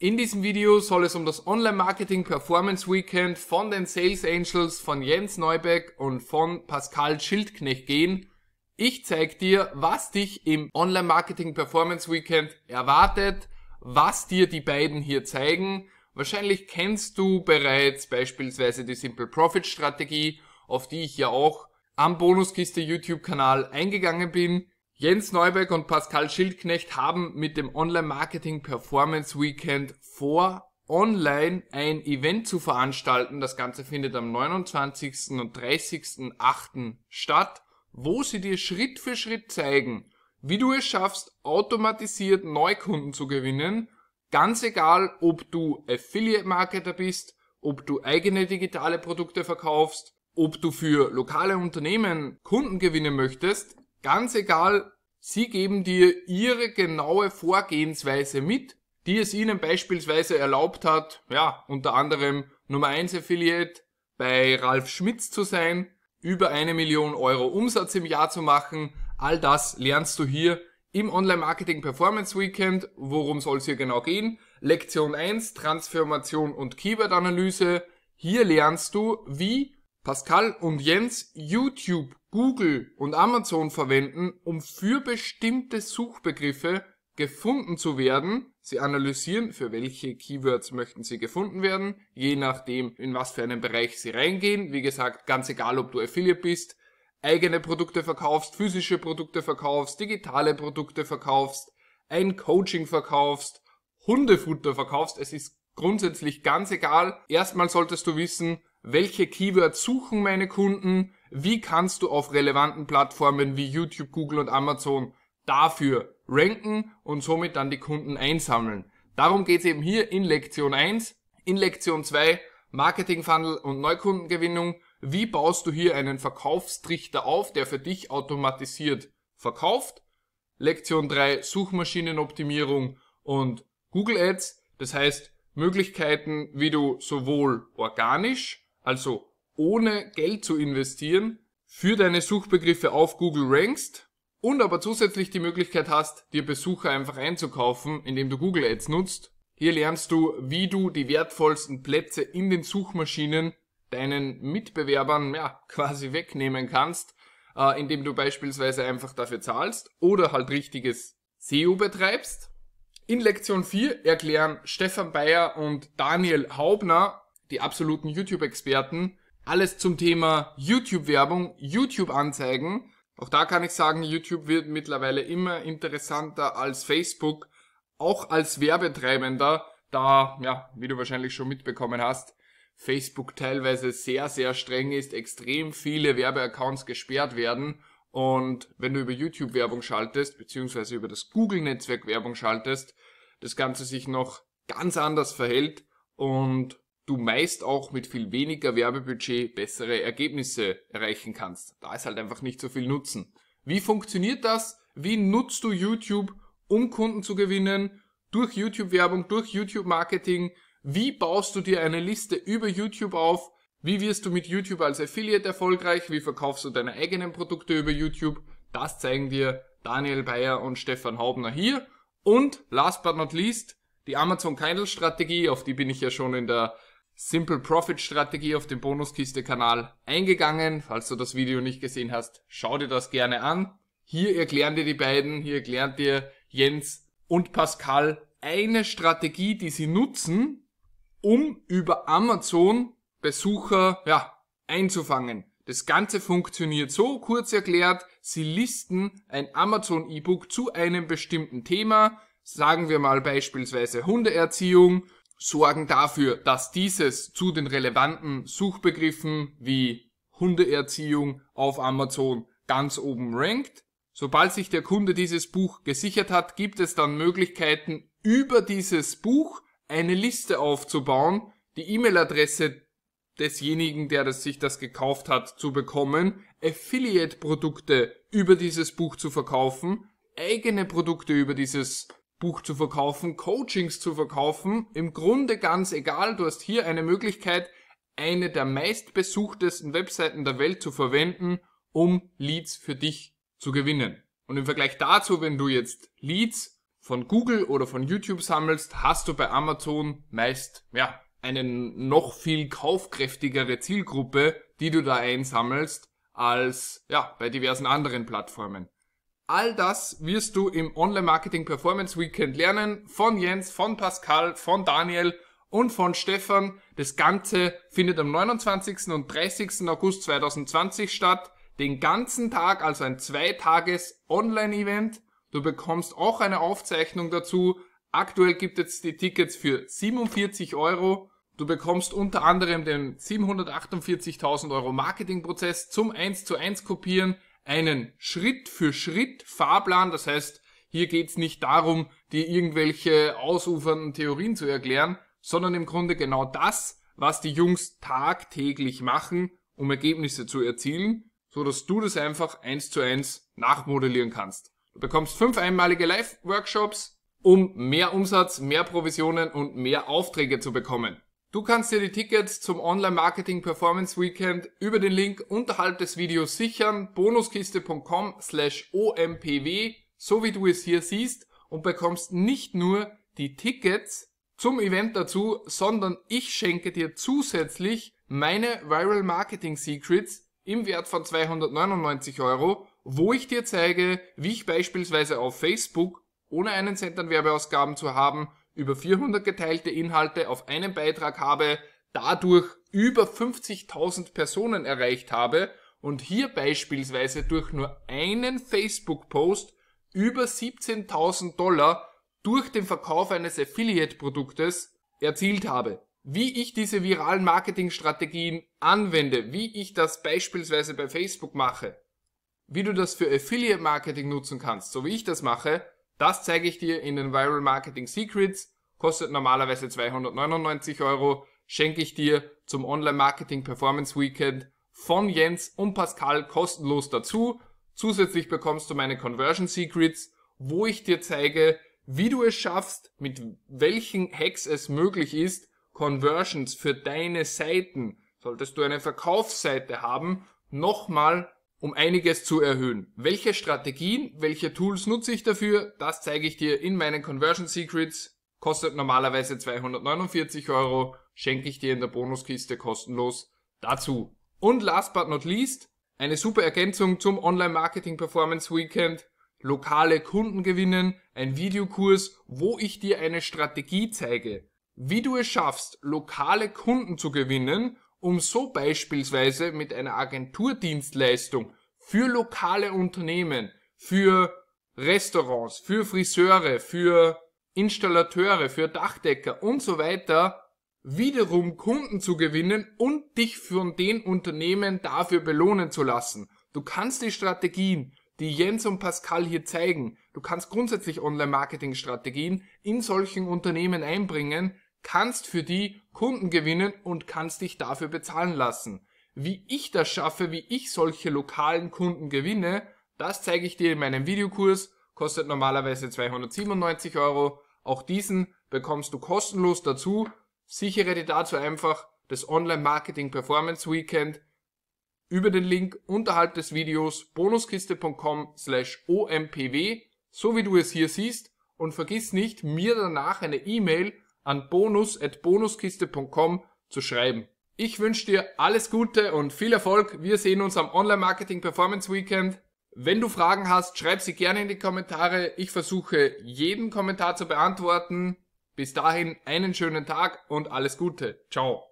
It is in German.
In diesem Video soll es um das Online Marketing Performance Weekend von den Sales Angels von Jens Neubeck und von Pascal Schildknecht gehen. Ich zeige dir, was dich im Online Marketing Performance Weekend erwartet, was dir die beiden hier zeigen. Wahrscheinlich kennst du bereits beispielsweise die Simple Profit Strategie, auf die ich ja auch am Bonuskiste YouTube Kanal eingegangen bin. Jens Neuberg und Pascal Schildknecht haben mit dem Online Marketing Performance Weekend vor, online ein Event zu veranstalten. Das Ganze findet am 29. und 30.8. statt, wo sie dir Schritt für Schritt zeigen, wie du es schaffst, automatisiert Neukunden zu gewinnen, ganz egal, ob du Affiliate Marketer bist, ob du eigene digitale Produkte verkaufst, ob du für lokale Unternehmen Kunden gewinnen möchtest, Ganz egal, Sie geben dir Ihre genaue Vorgehensweise mit, die es Ihnen beispielsweise erlaubt hat, ja, unter anderem Nummer 1 Affiliate bei Ralf Schmitz zu sein, über eine Million Euro Umsatz im Jahr zu machen. All das lernst du hier im Online Marketing Performance Weekend. Worum soll es hier genau gehen? Lektion 1, Transformation und Keyword Analyse. Hier lernst du, wie Pascal und Jens YouTube, Google und Amazon verwenden, um für bestimmte Suchbegriffe gefunden zu werden. Sie analysieren, für welche Keywords möchten sie gefunden werden, je nachdem, in was für einen Bereich sie reingehen. Wie gesagt, ganz egal, ob du Affiliate bist, eigene Produkte verkaufst, physische Produkte verkaufst, digitale Produkte verkaufst, ein Coaching verkaufst, Hundefutter verkaufst. Es ist grundsätzlich ganz egal. Erstmal solltest du wissen, welche Keywords suchen meine Kunden, wie kannst du auf relevanten Plattformen wie YouTube, Google und Amazon dafür ranken und somit dann die Kunden einsammeln. Darum geht's eben hier in Lektion 1. In Lektion 2 Marketing Funnel und Neukundengewinnung. Wie baust du hier einen Verkaufstrichter auf, der für dich automatisiert verkauft? Lektion 3 Suchmaschinenoptimierung und Google Ads. Das heißt, Möglichkeiten, wie du sowohl organisch also ohne Geld zu investieren, für deine Suchbegriffe auf Google rankst und aber zusätzlich die Möglichkeit hast, dir Besucher einfach einzukaufen, indem du Google Ads nutzt. Hier lernst du, wie du die wertvollsten Plätze in den Suchmaschinen deinen Mitbewerbern ja, quasi wegnehmen kannst, äh, indem du beispielsweise einfach dafür zahlst oder halt richtiges SEO betreibst. In Lektion 4 erklären Stefan Bayer und Daniel Haubner, die absoluten YouTube-Experten, alles zum Thema YouTube-Werbung, YouTube-Anzeigen. Auch da kann ich sagen, YouTube wird mittlerweile immer interessanter als Facebook, auch als Werbetreibender, da, ja, wie du wahrscheinlich schon mitbekommen hast, Facebook teilweise sehr, sehr streng ist, extrem viele Werbeaccounts gesperrt werden und wenn du über YouTube Werbung schaltest, beziehungsweise über das Google-Netzwerk Werbung schaltest, das Ganze sich noch ganz anders verhält und du meist auch mit viel weniger Werbebudget bessere Ergebnisse erreichen kannst. Da ist halt einfach nicht so viel Nutzen. Wie funktioniert das? Wie nutzt du YouTube, um Kunden zu gewinnen? Durch YouTube-Werbung, durch YouTube-Marketing? Wie baust du dir eine Liste über YouTube auf? Wie wirst du mit YouTube als Affiliate erfolgreich? Wie verkaufst du deine eigenen Produkte über YouTube? Das zeigen dir Daniel Bayer und Stefan Haubner hier. Und last but not least, die Amazon Kindle Strategie, auf die bin ich ja schon in der Simple Profit Strategie auf dem Bonuskiste Kanal eingegangen. Falls du das Video nicht gesehen hast, schau dir das gerne an. Hier erklären dir die beiden, hier erklären dir Jens und Pascal eine Strategie, die sie nutzen, um über Amazon Besucher ja, einzufangen. Das Ganze funktioniert so, kurz erklärt, Sie listen ein Amazon E-Book zu einem bestimmten Thema, sagen wir mal beispielsweise Hundeerziehung sorgen dafür, dass dieses zu den relevanten Suchbegriffen wie Hundeerziehung auf Amazon ganz oben rankt. Sobald sich der Kunde dieses Buch gesichert hat, gibt es dann Möglichkeiten, über dieses Buch eine Liste aufzubauen, die E-Mail-Adresse desjenigen, der das sich das gekauft hat, zu bekommen, Affiliate-Produkte über dieses Buch zu verkaufen, eigene Produkte über dieses Buch zu verkaufen, Coachings zu verkaufen, im Grunde ganz egal, du hast hier eine Möglichkeit, eine der meistbesuchtesten Webseiten der Welt zu verwenden, um Leads für dich zu gewinnen. Und im Vergleich dazu, wenn du jetzt Leads von Google oder von YouTube sammelst, hast du bei Amazon meist, ja, eine noch viel kaufkräftigere Zielgruppe, die du da einsammelst, als, ja, bei diversen anderen Plattformen. All das wirst du im Online Marketing Performance Weekend lernen von Jens, von Pascal, von Daniel und von Stefan. Das Ganze findet am 29. und 30. August 2020 statt. Den ganzen Tag, also ein Zweitages Online-Event. Du bekommst auch eine Aufzeichnung dazu. Aktuell gibt es die Tickets für 47 Euro. Du bekommst unter anderem den 748.000 Euro Marketingprozess zum 1 zu 1 kopieren, einen Schritt für Schritt Fahrplan. Das heißt, hier geht es nicht darum, dir irgendwelche ausufernden Theorien zu erklären, sondern im Grunde genau das, was die Jungs tagtäglich machen, um Ergebnisse zu erzielen, so dass du das einfach eins zu eins nachmodellieren kannst. Du bekommst fünf einmalige Live-Workshops, um mehr Umsatz, mehr Provisionen und mehr Aufträge zu bekommen. Du kannst dir die Tickets zum Online Marketing Performance Weekend über den Link unterhalb des Videos sichern, bonuskiste.com slash ompw, so wie du es hier siehst und bekommst nicht nur die Tickets zum Event dazu, sondern ich schenke dir zusätzlich meine Viral Marketing Secrets im Wert von 299 Euro, wo ich dir zeige, wie ich beispielsweise auf Facebook, ohne einen Cent an Werbeausgaben zu haben, über 400 geteilte Inhalte auf einem Beitrag habe, dadurch über 50.000 Personen erreicht habe und hier beispielsweise durch nur einen Facebook-Post über 17.000 Dollar durch den Verkauf eines Affiliate-Produktes erzielt habe. Wie ich diese viralen Marketingstrategien anwende, wie ich das beispielsweise bei Facebook mache, wie du das für Affiliate Marketing nutzen kannst, so wie ich das mache, das zeige ich dir in den Viral Marketing Secrets. Kostet normalerweise 299 Euro. Schenke ich dir zum Online Marketing Performance Weekend von Jens und Pascal kostenlos dazu. Zusätzlich bekommst du meine Conversion Secrets, wo ich dir zeige, wie du es schaffst, mit welchen Hacks es möglich ist, Conversions für deine Seiten, solltest du eine Verkaufsseite haben, nochmal um einiges zu erhöhen. Welche Strategien, welche Tools nutze ich dafür, das zeige ich dir in meinen Conversion Secrets. Kostet normalerweise 249 Euro, schenke ich dir in der Bonuskiste kostenlos dazu. Und last but not least, eine super Ergänzung zum Online Marketing Performance Weekend, lokale Kunden gewinnen, ein Videokurs, wo ich dir eine Strategie zeige, wie du es schaffst, lokale Kunden zu gewinnen um so beispielsweise mit einer Agenturdienstleistung für lokale Unternehmen, für Restaurants, für Friseure, für Installateure, für Dachdecker und so weiter wiederum Kunden zu gewinnen und dich von den Unternehmen dafür belohnen zu lassen. Du kannst die Strategien, die Jens und Pascal hier zeigen, du kannst grundsätzlich Online-Marketing-Strategien in solchen Unternehmen einbringen, kannst für die Kunden gewinnen und kannst dich dafür bezahlen lassen. Wie ich das schaffe, wie ich solche lokalen Kunden gewinne, das zeige ich dir in meinem Videokurs, kostet normalerweise 297 Euro. Auch diesen bekommst du kostenlos dazu. Sichere dir dazu einfach das Online Marketing Performance Weekend über den Link unterhalb des Videos bonuskiste.com slash ompw, so wie du es hier siehst, und vergiss nicht, mir danach eine E-Mail an bonus.bonuskiste.com zu schreiben. Ich wünsche dir alles Gute und viel Erfolg. Wir sehen uns am Online Marketing Performance Weekend. Wenn du Fragen hast, schreib sie gerne in die Kommentare. Ich versuche jeden Kommentar zu beantworten. Bis dahin einen schönen Tag und alles Gute. Ciao.